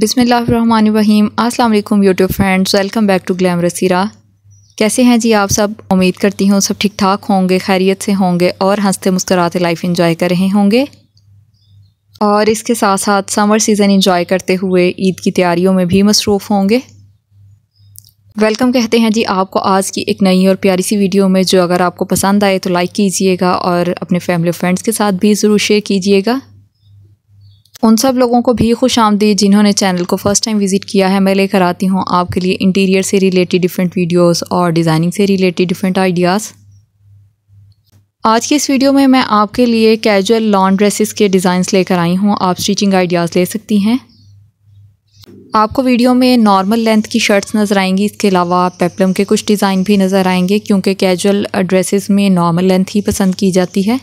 बिसमीम अस्सलाम YouTube friends welcome back to glam रसीरा कैसे हैं जी आप सब उम्मीद करती हूँ सब ठीक ठाक होंगे खैरियत से होंगे और हंसते मुस्कराते लाइफ इंजॉय कर रहे होंगे और इसके साथ साथ समर सीज़न इंजॉय करते हुए ईद की तैयारियों में भी मसरूफ़ होंगे वेलकम कहते हैं जी आपको आज की एक नई और प्यारी सी वीडियो में जो अगर आपको पसंद आए तो लाइक कीजिएगा और अपने फैमिली फ्रेंड्स के साथ भी ज़रूर शेयर कीजिएगा उन सब लोगों को भी खुश आमदी जिन्होंने चैनल को फ़र्स्ट टाइम विज़िट किया है मैं लेकर आती हूँ आपके लिए इंटीरियर से रिलेटेड डिफरेंट वीडियोस और डिज़ाइनिंग से रिलेटेड डिफरेंट आइडियाज़ आज के इस वीडियो में मैं आपके लिए कैजुअल लॉन्ग ड्रेसेस के डिज़ाइंस लेकर आई हूँ आप स्टिचिंग आइडियाज़ ले सकती हैं आपको वीडियो में नॉर्मल लेंथ की शर्ट्स नज़र आएंगी इसके अलावा पेप्लम के कुछ डिज़ाइन भी नज़र आएंगे क्योंकि कैजुअल ड्रेसेस में नॉर्मल लेंथ ही पसंद की जाती है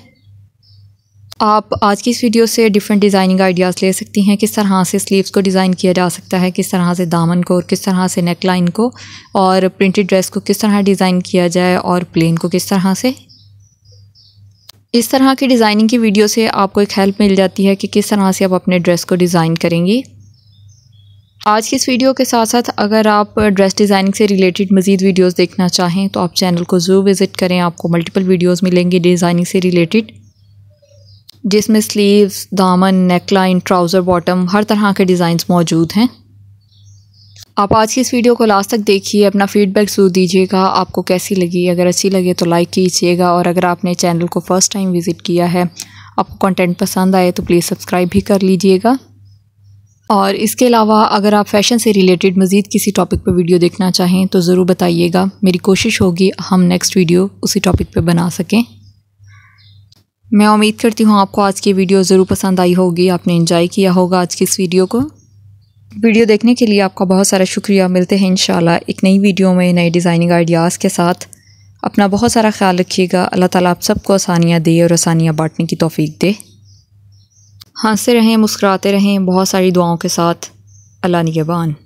आप आज की इस वीडियो से डिफरेंट डिज़ाइनिंग आइडियाज़ ले सकती हैं किस तरह से स्लीव्स को डिज़ाइन किया जा सकता है किस तरह से दामन को और किस तरह से नेक लाइन को और प्रिंटेड ड्रेस को किस तरह डिज़ाइन किया जाए और प्लेन को किस तरह से इस तरह की डिज़ाइनिंग की वीडियो से आपको एक हेल्प मिल जाती है कि किस तरह से आप अपने ड्रेस को डिज़ाइन करेंगी आज की इस वीडियो के साथ साथ अगर आप ड्रेस डिज़ाइनिंग से रिलेटेड मज़ीद वीडियोज़ देखना चाहें तो आप चैनल को ज़रूर विज़िट करें आपको मल्टीपल वीडियोज़ मिलेंगी डिज़ाइनिंग से रिलेटेड जिसमें स्लीव्स दामन नेकलाइन ट्राउज़र बॉटम हर तरह के डिज़ाइंस मौजूद हैं आप आज की इस वीडियो को लास्ट तक देखिए अपना फीडबैक ज़रूर दीजिएगा आपको कैसी लगी अगर अच्छी लगे तो लाइक कीजिएगा और अगर आपने चैनल को फ़र्स्ट टाइम विज़िट किया है आपको कंटेंट पसंद आए तो प्लीज़ सब्सक्राइब भी कर लीजिएगा और इसके अलावा अगर आप फैशन से रिलेटेड मज़ीद किसी टॉपिक पर वीडियो देखना चाहें तो ज़रूर बताइएगा मेरी कोशिश होगी हम नेक्स्ट वीडियो उसी टॉपिक पर बना सकें मैं उम्मीद करती हूँ आपको आज की वीडियो ज़रूर पसंद आई होगी आपने इंजॉय किया होगा आज की इस वीडियो को वीडियो देखने के लिए आपका बहुत सारा शुक्रिया मिलते हैं इन एक नई वीडियो में नए डिज़ाइनिंग आइडियाज़ के साथ अपना बहुत सारा ख्याल रखिएगा अल्लाह ताला आप सबको आसानियाँ दे और आसानियाँ बांटने की तोफ़ी दे हंसते रहें मुस्कराते रहें बहुत सारी दुआओं के साथ अल्लाह नगेबान